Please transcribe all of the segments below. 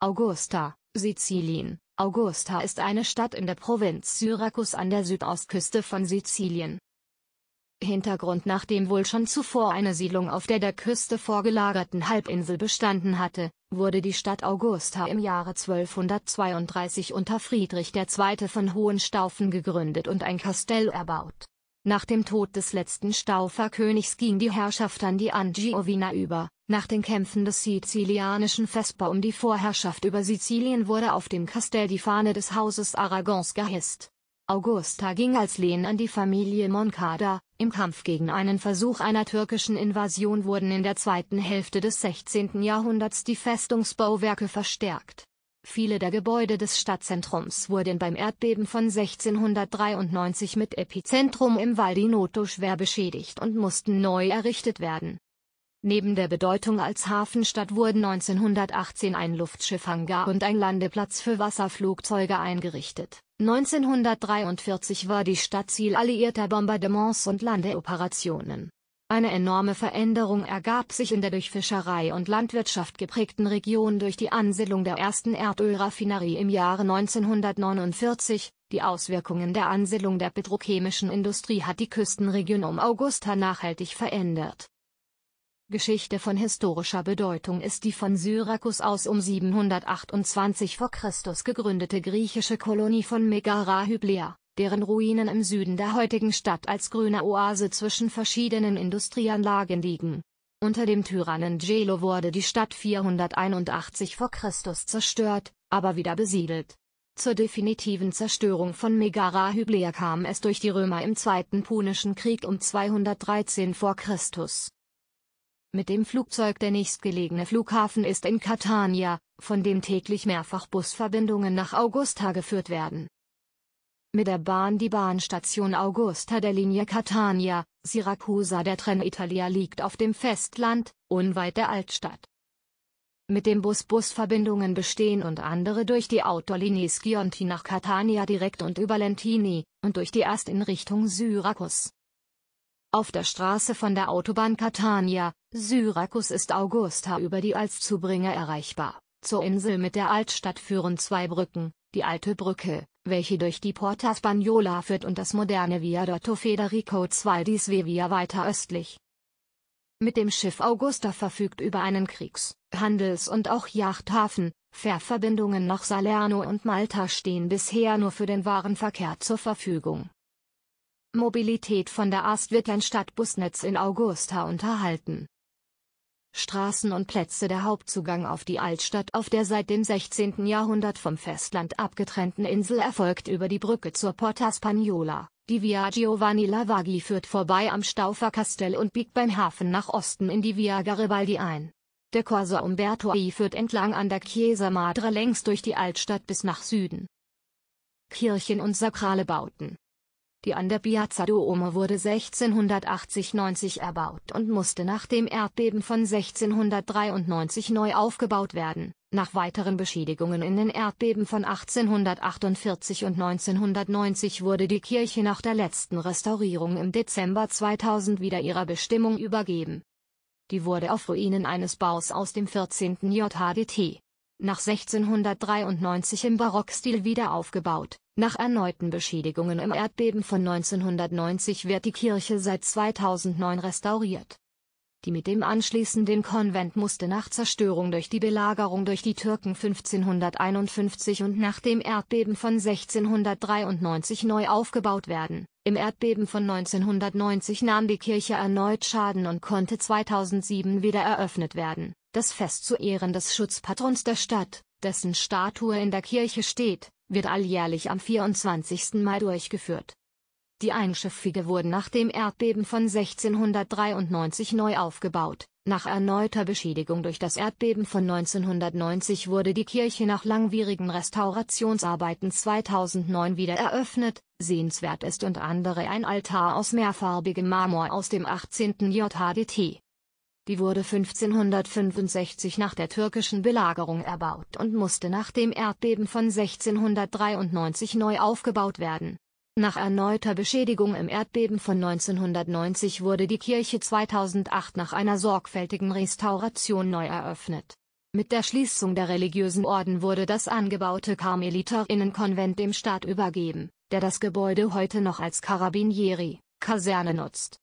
Augusta, Sizilien. Augusta ist eine Stadt in der Provinz Syrakus an der Südostküste von Sizilien. Hintergrund Nachdem wohl schon zuvor eine Siedlung auf der der Küste vorgelagerten Halbinsel bestanden hatte, wurde die Stadt Augusta im Jahre 1232 unter Friedrich II. von Hohenstaufen gegründet und ein Kastell erbaut nach dem Tod des letzten Stauferkönigs ging die Herrschaft an die Angiovina über. Nach den Kämpfen des sizilianischen Vesper um die Vorherrschaft über Sizilien wurde auf dem Kastell die Fahne des Hauses Aragons gehisst. Augusta ging als Lehen an die Familie Moncada, im Kampf gegen einen Versuch einer türkischen Invasion wurden in der zweiten Hälfte des 16. Jahrhunderts die Festungsbauwerke verstärkt. Viele der Gebäude des Stadtzentrums wurden beim Erdbeben von 1693 mit Epizentrum im Val di Noto schwer beschädigt und mussten neu errichtet werden. Neben der Bedeutung als Hafenstadt wurden 1918 ein Luftschiffhangar und ein Landeplatz für Wasserflugzeuge eingerichtet. 1943 war die Stadt Ziel alliierter Bombardements und Landeoperationen. Eine enorme Veränderung ergab sich in der durch Fischerei und Landwirtschaft geprägten Region durch die Ansiedlung der ersten Erdölraffinerie im Jahre 1949. Die Auswirkungen der Ansiedlung der petrochemischen Industrie hat die Küstenregion um Augusta nachhaltig verändert. Geschichte von historischer Bedeutung ist die von Syrakus aus um 728 v. Chr. gegründete griechische Kolonie von Megara Hyblea, deren Ruinen im Süden der heutigen Stadt als grüne Oase zwischen verschiedenen Industrieanlagen liegen. Unter dem Tyrannen Gelo wurde die Stadt 481 v. Chr. zerstört, aber wieder besiedelt. Zur definitiven Zerstörung von Megara Hyblia kam es durch die Römer im Zweiten Punischen Krieg um 213 v. Chr. Mit dem Flugzeug der nächstgelegene Flughafen ist in Catania, von dem täglich mehrfach Busverbindungen nach Augusta geführt werden mit der Bahn die Bahnstation Augusta der Linie Catania, Siracusa der Trenitalia liegt auf dem Festland, unweit der Altstadt. Mit dem Bus Busverbindungen bestehen und andere durch die Autolinie Schionti nach Catania direkt und über Lentini, und durch die Ast in Richtung Syrakus. Auf der Straße von der Autobahn Catania, Syrakus ist Augusta über die als Zubringer erreichbar. Zur Insel mit der Altstadt führen zwei Brücken, die Alte Brücke, welche durch die Porta Spagnola führt und das moderne Viadotto Federico II di Svevia weiter östlich. Mit dem Schiff Augusta verfügt über einen Kriegs-, Handels- und auch Yachthafen, Fährverbindungen nach Salerno und Malta stehen bisher nur für den Warenverkehr zur Verfügung. Mobilität von der Ast wird ein Stadtbusnetz in Augusta unterhalten Straßen und Plätze der Hauptzugang auf die Altstadt auf der seit dem 16. Jahrhundert vom Festland abgetrennten Insel erfolgt über die Brücke zur Porta Spagnola, die Via Giovanni Lavaghi führt vorbei am Staufer Castell und biegt beim Hafen nach Osten in die Via Garibaldi ein. Der Corso Umberto I führt entlang an der Chiesa Madre längs durch die Altstadt bis nach Süden. Kirchen und sakrale Bauten die an der Piazza Duomo wurde 1680-90 erbaut und musste nach dem Erdbeben von 1693 neu aufgebaut werden. Nach weiteren Beschädigungen in den Erdbeben von 1848 und 1990 wurde die Kirche nach der letzten Restaurierung im Dezember 2000 wieder ihrer Bestimmung übergeben. Die wurde auf Ruinen eines Baus aus dem 14. JHDT nach 1693 im Barockstil wieder aufgebaut. Nach erneuten Beschädigungen im Erdbeben von 1990 wird die Kirche seit 2009 restauriert. Die mit dem anschließenden Konvent musste nach Zerstörung durch die Belagerung durch die Türken 1551 und nach dem Erdbeben von 1693 neu aufgebaut werden. Im Erdbeben von 1990 nahm die Kirche erneut Schaden und konnte 2007 wieder eröffnet werden. Das Fest zu Ehren des Schutzpatrons der Stadt, dessen Statue in der Kirche steht, wird alljährlich am 24. Mai durchgeführt. Die Einschiffige wurden nach dem Erdbeben von 1693 neu aufgebaut, nach erneuter Beschädigung durch das Erdbeben von 1990 wurde die Kirche nach langwierigen Restaurationsarbeiten 2009 wieder eröffnet, sehenswert ist und andere ein Altar aus mehrfarbigem Marmor aus dem 18. JHDT. Die wurde 1565 nach der türkischen Belagerung erbaut und musste nach dem Erdbeben von 1693 neu aufgebaut werden. Nach erneuter Beschädigung im Erdbeben von 1990 wurde die Kirche 2008 nach einer sorgfältigen Restauration neu eröffnet. Mit der Schließung der religiösen Orden wurde das angebaute Karmeliterinnenkonvent dem Staat übergeben, der das Gebäude heute noch als Karabinieri-Kaserne nutzt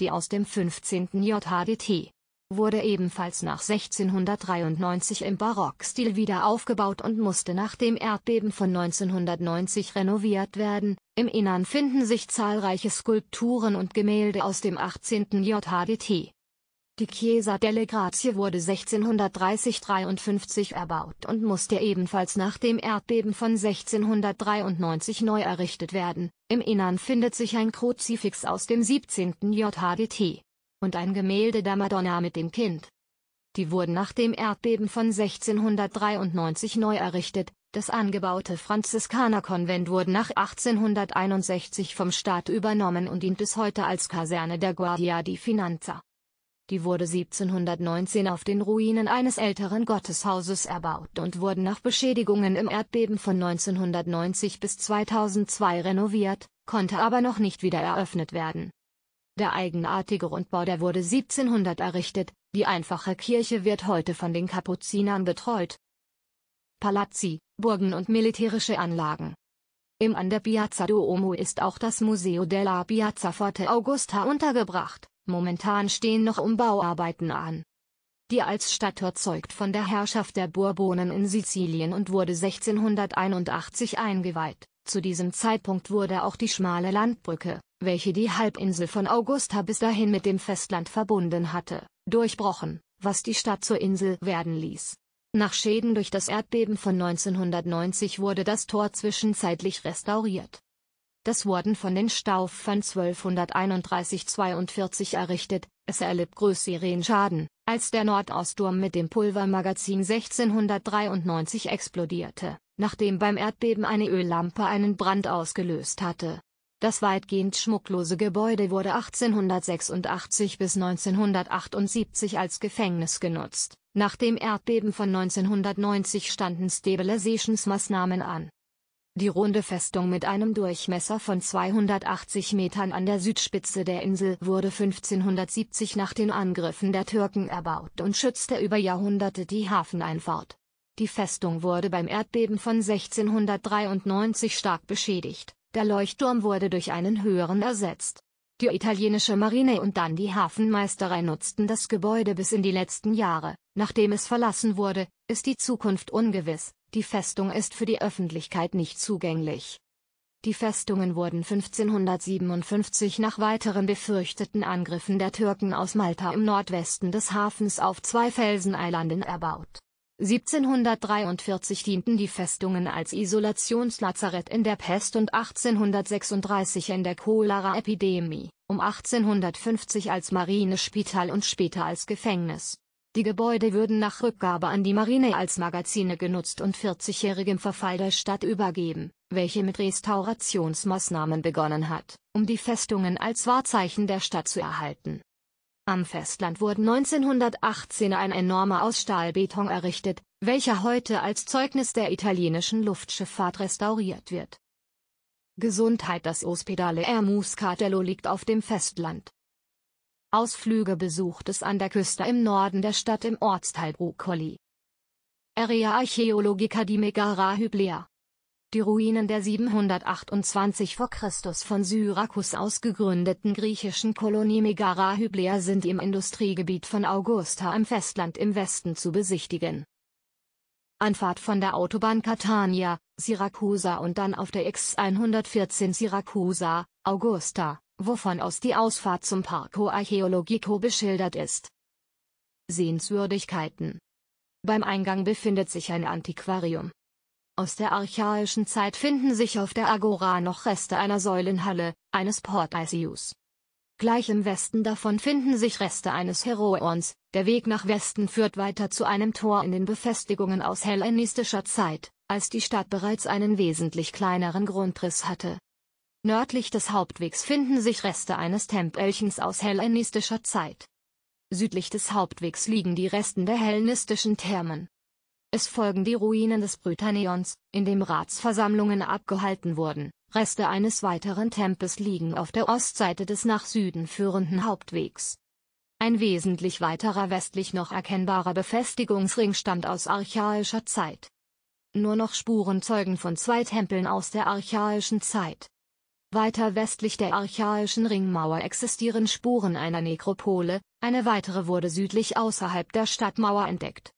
die aus dem 15. JHDT wurde ebenfalls nach 1693 im Barockstil wieder aufgebaut und musste nach dem Erdbeben von 1990 renoviert werden. Im Innern finden sich zahlreiche Skulpturen und Gemälde aus dem 18. JHDT. Die Chiesa delle Grazie wurde 1630-53 erbaut und musste ebenfalls nach dem Erdbeben von 1693 neu errichtet werden. Im Innern findet sich ein Kruzifix aus dem 17. JHDT und ein Gemälde der Madonna mit dem Kind. Die wurden nach dem Erdbeben von 1693 neu errichtet. Das angebaute Franziskanerkonvent wurde nach 1861 vom Staat übernommen und dient bis heute als Kaserne der Guardia di Finanza. Die wurde 1719 auf den Ruinen eines älteren Gotteshauses erbaut und wurde nach Beschädigungen im Erdbeben von 1990 bis 2002 renoviert, konnte aber noch nicht wieder eröffnet werden. Der eigenartige Rundbau der wurde 1700 errichtet, die einfache Kirche wird heute von den Kapuzinern betreut. Palazzi, Burgen und militärische Anlagen im an der Piazza Duomo ist auch das Museo della Piazza Forte Augusta untergebracht. Momentan stehen noch Umbauarbeiten an. Die Altstadttor zeugt von der Herrschaft der Bourbonen in Sizilien und wurde 1681 eingeweiht. Zu diesem Zeitpunkt wurde auch die schmale Landbrücke, welche die Halbinsel von Augusta bis dahin mit dem Festland verbunden hatte, durchbrochen, was die Stadt zur Insel werden ließ. Nach Schäden durch das Erdbeben von 1990 wurde das Tor zwischenzeitlich restauriert. Das wurden von den Stauffern 1231-42 errichtet, es erlitt größeren Schaden, als der Nordosturm mit dem Pulvermagazin 1693 explodierte, nachdem beim Erdbeben eine Öllampe einen Brand ausgelöst hatte. Das weitgehend schmucklose Gebäude wurde 1886 bis 1978 als Gefängnis genutzt. Nach dem Erdbeben von 1990 standen Stabilisationsmaßnahmen an die runde Festung mit einem Durchmesser von 280 Metern an der Südspitze der Insel wurde 1570 nach den Angriffen der Türken erbaut und schützte über Jahrhunderte die Hafeneinfahrt. Die Festung wurde beim Erdbeben von 1693 stark beschädigt, der Leuchtturm wurde durch einen höheren ersetzt. Die italienische Marine und dann die Hafenmeisterei nutzten das Gebäude bis in die letzten Jahre. Nachdem es verlassen wurde, ist die Zukunft ungewiss, die Festung ist für die Öffentlichkeit nicht zugänglich. Die Festungen wurden 1557 nach weiteren befürchteten Angriffen der Türken aus Malta im Nordwesten des Hafens auf zwei Felseneilanden erbaut 1743 dienten die Festungen als Isolationslazarett in der Pest und 1836 in der Cholera-Epidemie, um 1850 als Marinespital und später als Gefängnis. Die Gebäude würden nach Rückgabe an die Marine als Magazine genutzt und 40-jährigem Verfall der Stadt übergeben, welche mit Restaurationsmaßnahmen begonnen hat, um die Festungen als Wahrzeichen der Stadt zu erhalten am Festland wurde 1918 ein enormer aus Stahlbeton errichtet, welcher heute als Zeugnis der italienischen Luftschifffahrt restauriert wird. Gesundheit Das Ospedale R. Muscatello liegt auf dem Festland. Ausflüge besucht es an der Küste im Norden der Stadt im Ortsteil Rucoli. Area Archeologica di Megara Hyblea die Ruinen der 728 v. Chr. von Syrakus aus gegründeten griechischen Kolonie Megara-Hyblea sind im Industriegebiet von Augusta am Festland im Westen zu besichtigen. Anfahrt von der Autobahn Catania, Syrakusa und dann auf der X114 Syrakusa, Augusta, wovon aus die Ausfahrt zum Parco Archeologico beschildert ist. Sehenswürdigkeiten beim Eingang befindet sich ein Antiquarium. Aus der archaischen Zeit finden sich auf der Agora noch Reste einer Säulenhalle, eines Portaisius. Gleich im Westen davon finden sich Reste eines Heroons, der Weg nach Westen führt weiter zu einem Tor in den Befestigungen aus hellenistischer Zeit, als die Stadt bereits einen wesentlich kleineren Grundriss hatte. Nördlich des Hauptwegs finden sich Reste eines Tempelchens aus hellenistischer Zeit. Südlich des Hauptwegs liegen die Resten der hellenistischen Thermen. Es folgen die Ruinen des Brytanneons, in dem Ratsversammlungen abgehalten wurden. Reste eines weiteren Tempels liegen auf der Ostseite des nach Süden führenden Hauptwegs. Ein wesentlich weiterer westlich noch erkennbarer Befestigungsring stammt aus archaischer Zeit. Nur noch Spuren zeugen von zwei Tempeln aus der archaischen Zeit. Weiter westlich der archaischen Ringmauer existieren Spuren einer Nekropole, eine weitere wurde südlich außerhalb der Stadtmauer entdeckt.